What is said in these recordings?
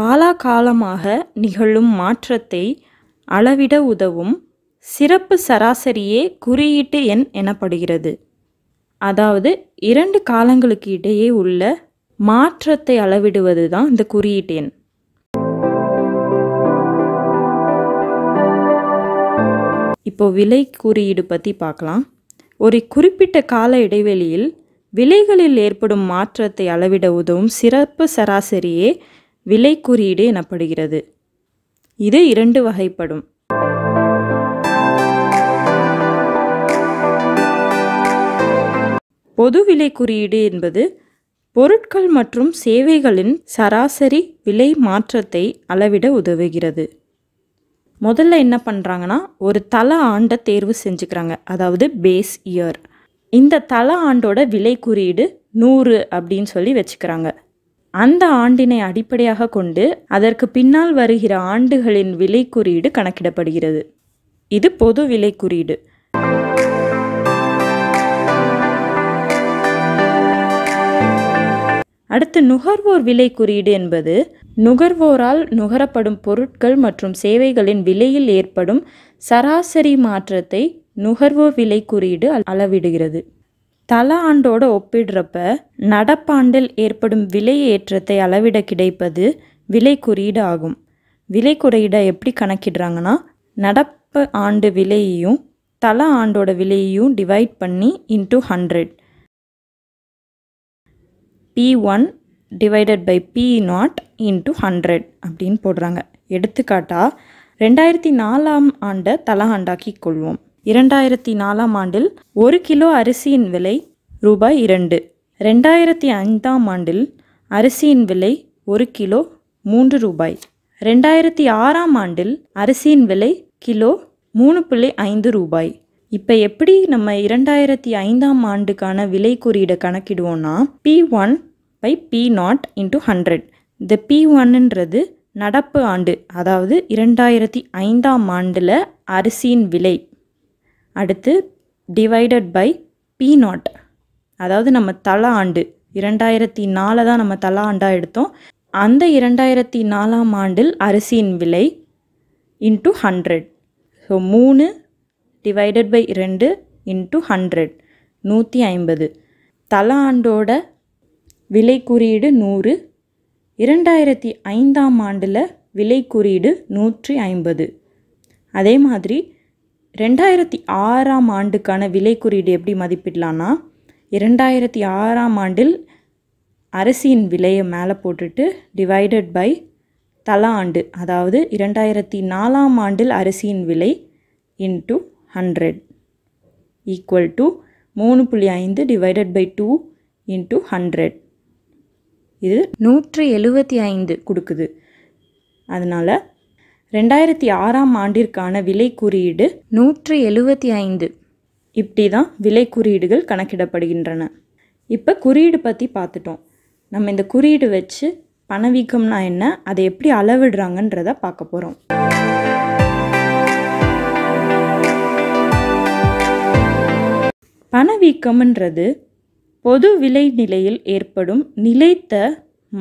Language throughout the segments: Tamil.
காலாகாலமாக நிகழும் மாற்றத்தை அளவிட உதவும் சிறப்பு சராசரியே குறியீட்டு எண் எனப்படுகிறது அதாவது இரண்டு காலங்களுக்கு இடையே உள்ள மாற்றத்தை அளவிடுவது தான் இந்த குறியீட்டு எண் இப்போ விலை குறியீடு பற்றி பார்க்கலாம் ஒரு குறிப்பிட்ட கால இடைவெளியில் விலைகளில் ஏற்படும் மாற்றத்தை அளவிட உதவும் சிறப்பு சராசரியே விலை குறியீடு எனப்படுகிறது இது இரண்டு வகைப்படும் பொது விலை குறியீடு என்பது பொருட்கள் மற்றும் சேவைகளின் சராசரி விலை மாற்றத்தை அளவிட உதவுகிறது முதல்ல என்ன பண்ணுறாங்கன்னா ஒரு தல ஆண்டை தேர்வு செஞ்சுக்கிறாங்க அதாவது பேஸ் இயர் இந்த தல ஆண்டோட விலை குறியீடு நூறு அப்படின்னு சொல்லி வச்சுக்கிறாங்க அந்த ஆண்டினை அடிப்படையாக கொண்டு அதற்கு பின்னால் வருகிற ஆண்டுகளின் விலை குறியீடு கணக்கிடப்படுகிறது இது பொது விலை குறியீடு அடுத்து நுகர்வோர் விலை குறியீடு என்பது நுகர்வோரால் நுகரப்படும் பொருட்கள் மற்றும் சேவைகளின் விலையில் ஏற்படும் சராசரி மாற்றத்தை நுகர்வோர் விலை குறியீடு அளவிடுகிறது தல ஆண்டோடு ஒப்பிடுறப்ப நடப்பாண்டில் ஏற்படும் விலை ஏற்றத்தை அளவிட கிடைப்பது விலை குறியீடு ஆகும் விலை குறியீடை எப்படி கணக்கிடுறாங்கன்னா நடப்பு ஆண்டு விலையையும் தல ஆண்டோட விலையையும் டிவைட் பண்ணி into hundred P one divided by P naught into hundred அப்படின்னு போடுறாங்க எடுத்துக்காட்டாக ரெண்டாயிரத்தி நாலாம் ஆண்டை தல ஆண்டாக்கி கொள்வோம் இரண்டாயிரத்தி நாலாம் ஆண்டில் ஒரு கிலோ அரிசியின் விலை ரூபாய் இரண்டு ரெண்டாயிரத்தி ஐந்தாம் ஆண்டில் அரிசியின் விலை ஒரு கிலோ மூன்று ரூபாய் ரெண்டாயிரத்தி ஆறாம் ஆண்டில் அரிசியின் விலை கிலோ மூணு புள்ளி ஐந்து ரூபாய் இப்போ எப்படி நம்ம இரண்டாயிரத்தி ஐந்தாம் ஆண்டுக்கான விலை குறியீடை கணக்கிடுவோம்னா P one by P naught into hundred இந்த பி ஒன்னுன்றது நடப்பு ஆண்டு அதாவது இரண்டாயிரத்தி ஐந்தாம் ஆண்டில் அரிசியின் விலை அடுத்து டிவைடட் பை பி நாட் அதாவது நம்ம தலா ஆண்டு இரண்டாயிரத்தி நாலு தான் நம்ம தலா ஆண்டாக எடுத்தோம் அந்த இரண்டாயிரத்தி நாலாம் ஆண்டில் அரிசியின் விலை இன்ட்டு ஹண்ட்ரட் ஸோ மூணு டிவைடட் பை ரெண்டு இன்ட்டு ஹண்ட்ரட் நூற்றி ஐம்பது தலா ஆண்டோட விலை குறியீடு நூறு இரண்டாயிரத்தி ஐந்தாம் ஆண்டில் விலை குறியீடு நூற்றி ஐம்பது அதே மாதிரி ரெண்டாயிரத்தி ஆறாம் ஆண்டுக்கான விலை குறியீடு எப்படி மதிப்பிடலான்னா இரண்டாயிரத்தி ஆறாம் ஆண்டில் அரிசியின் விலையை மேலே போட்டுட்டு டிவைடட் பை தலா ஆண்டு அதாவது இரண்டாயிரத்தி நாலாம் ஆண்டில் அரிசியின் விலை இன்டூ ஹண்ட்ரட் ஈக்குவல் டு மூணு புள்ளி ஐந்து divided by two into hundred இது நூற்றி எழுபத்தி ஐந்து கொடுக்குது அதனால் ரெண்டாயிரத்தி ஆறாம் ஆண்டிற்கான விலை குறியீடு நூற்றி எழுவத்தி ஐந்து இப்படி தான் விலை குறியீடுகள் கணக்கிடப்படுகின்றன இப்போ குறியீடு பற்றி பார்த்துட்டோம் நம்ம இந்த குறியீடு வச்சு பணவீக்கம்னா என்ன அதை எப்படி அளவிடுறாங்கன்றத பார்க்க போகிறோம் பணவீக்கம்ன்றது பொது விலை நிலையில் ஏற்படும் நிலைத்த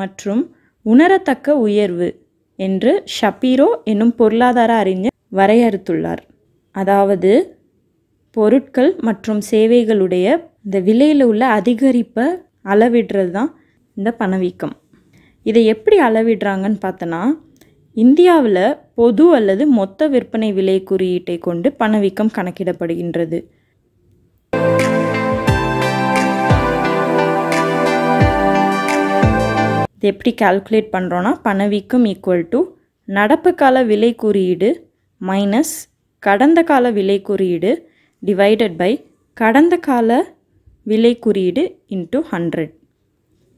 மற்றும் உணரத்தக்க உயர்வு என்று ஷபீரோ என்னும் பொருளாதார அறிஞர் வரையறுத்துள்ளார் அதாவது பொருட்கள் மற்றும் சேவைகளுடைய இந்த விலையில் உள்ள அதிகரிப்பை அளவிடுறது தான் இந்த பணவீக்கம் இதை எப்படி அளவிடுறாங்கன்னு பார்த்தோன்னா இந்தியாவில் பொது அல்லது மொத்த விற்பனை விலை குறியீட்டை கொண்டு பணவீக்கம் கணக்கிடப்படுகின்றது எப்படி கால்குலேட் பண்ணுறோன்னா பணவீக்கம் ஈக்குவல் டு நடப்பு கால விலை குறியீடு மைனஸ் கடந்த கால விலை குறியீடு டிவைடட் பை கடந்த கால விலை குறியீடு இன்ட்டு ஹண்ட்ரட்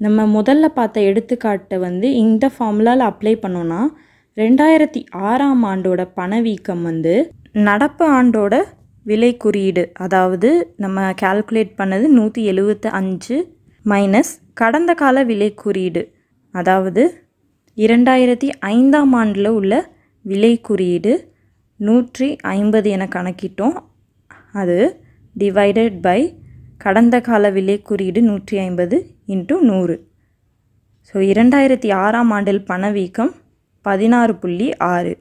நம்ம முதல்ல பார்த்த எடுத்துக்காட்டை வந்து இந்த ஃபார்முலாவில் அப்ளை பண்ணோன்னா ரெண்டாயிரத்தி ஆறாம் ஆண்டோட பணவீக்கம் வந்து நடப்பு ஆண்டோட விலை குறியீடு அதாவது நம்ம கால்குலேட் பண்ணது நூற்றி எழுபத்து அஞ்சு மைனஸ் கடந்த கால விலை குறியீடு அதாவது இரண்டாயிரத்தி ஐந்தாம் ஆண்டில் உள்ள விலை குறியீடு நூற்றி ஐம்பது என கணக்கிட்டோம் அது டிவைடட் பை கடந்த கால விலை குறியீடு நூற்றி ஐம்பது இன்ட்டு நூறு ஸோ இரண்டாயிரத்தி ஆறாம் ஆண்டில் பணவீக்கம் பதினாறு புள்ளி ஆறு